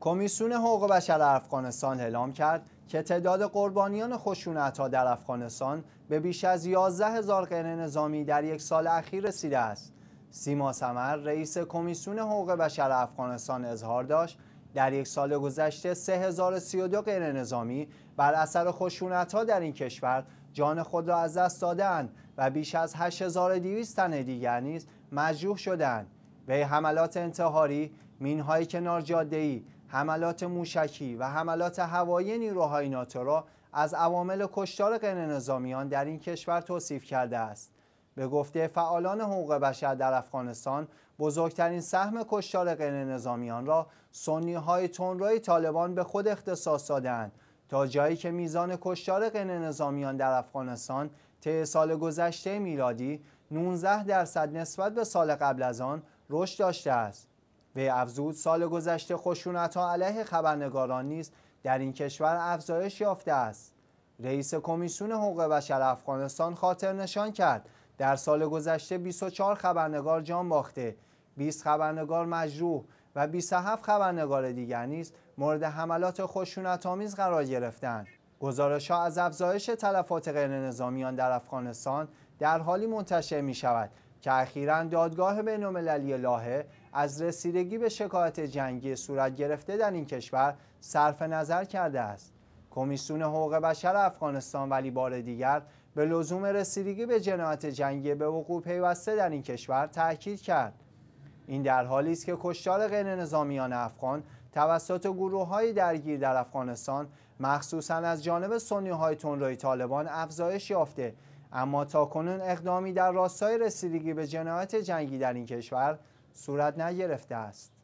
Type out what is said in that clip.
کمیسیون حقوق بشر افغانستان اعلام کرد که تعداد قربانیان خشونتها در افغانستان به بیش از 11 هزار غیر نظامی در یک سال اخیر رسیده است. سیما سمر رئیس کمیسیون حقوق بشر افغانستان اظهار داشت در یک سال گذشته 3032 غیر نظامی بر اثر ها در این کشور جان خود را از دست دادند و بیش از 8200 تن دیگر نیز مجروح شدند. به حملات انتحاری، مینهای کنار جاده‌ای، حملات موشکی و حملات هوایی نیروهای ناتو را از عوامل کشتار غیر نظامیان در این کشور توصیف کرده است به گفته فعالان حقوق بشر در افغانستان بزرگترین سهم کشتار غیر نظامیان را سنی های تنرای طالبان به خود اختصاص دادند تا جایی که میزان کشتار غیر نظامیان در افغانستان طی سال گذشته میلادی 19 درصد نسبت به سال قبل از آن رشد داشته است وی افزود سال گذشته خشونت ها علیه خبرنگاران نیز در این کشور افزایش یافته است رئیس کمیسیون حقوق بشر افغانستان خاطر نشان کرد در سال گذشته 24 خبرنگار جان باخته 20 خبرنگار مجروح و 27 خبرنگار دیگر نیز مورد حملات آمیز قرار گرفتند. ها از افزایش تلفات نظامیان در افغانستان در حالی منتشر شود که اخیرا دادگاه بینالمللی لاهه از رسیدگی به شکایت جنگی صورت گرفته در این کشور صرف نظر کرده است کمیسیون حقوق بشر افغانستان ولی بار دیگر به لزوم رسیدگی به جنایت جنگی به وقوع پیوسته در این کشور تاکید کرد این در حالی است که کشتار غیر نظامیان افغان توسط گروه های درگیر در افغانستان مخصوصا از جانب سنی های طالبان افزایش یافته اما کنون اقدامی در راستای رسیدگی به جنایت جنگی در این کشور صورت نگرفته است